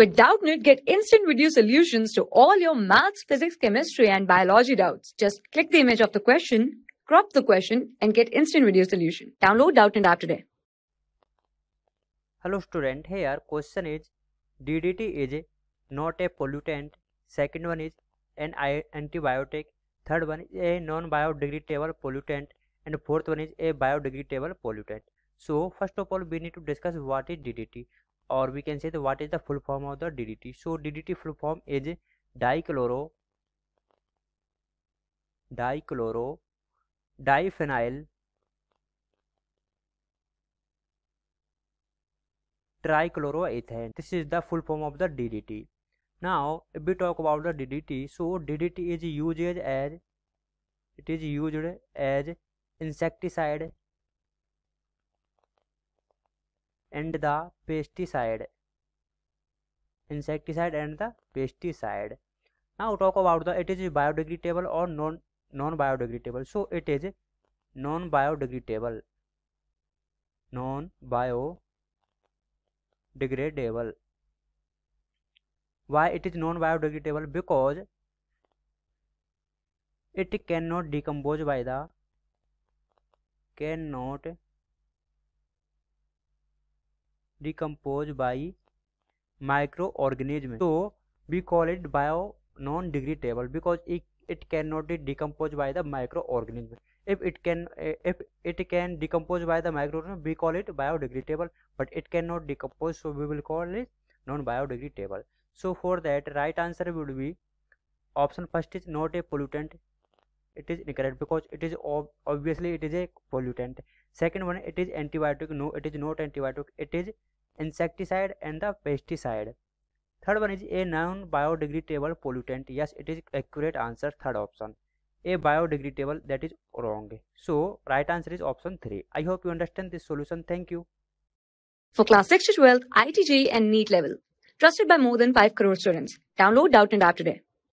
With Doubtnit, get instant video solutions to all your maths, physics, chemistry, and biology doubts. Just click the image of the question, crop the question, and get instant video solution. Download Doubtnit app today. Hello student, here question is DDT is not a pollutant, second one is an antibiotic, third one is a non-biodegradable pollutant, and fourth one is a biodegradable pollutant. So first of all we need to discuss what is DDT. or we can say the what is the full form of the DDT. So DDT full form is dichloro dichloro diphenyl trichloroethane. This is the full form of the DDT. Now if we talk about the DDT, so DDT is used as it is used as insecticide and the pesticide insecticide and the pesticide now talk about the it is biodegradable और non non biodegradable so it is non biodegradable non bio degradable why it is non biodegradable because it can not decompose by the can not decompose by micro organism तो we call it bio non degradable because it can not be decompose by the micro organism if it can if it can decompose by the micro organism we call it bio degree but it can not decompose so we will call it non bio degree so for that right answer would be option first is not a pollutant it is incorrect because it is ob obviously it is a pollutant second one it is antibiotic no it is not antibiotic it is insecticide and the pesticide third one is a non biodegradable pollutant yes it is accurate answer third option a biodegradable that is wrong so right answer is option 3 i hope you understand this solution thank you for class 6 to 12 itj and neat level trusted by more than 5 crore students download doubt and app today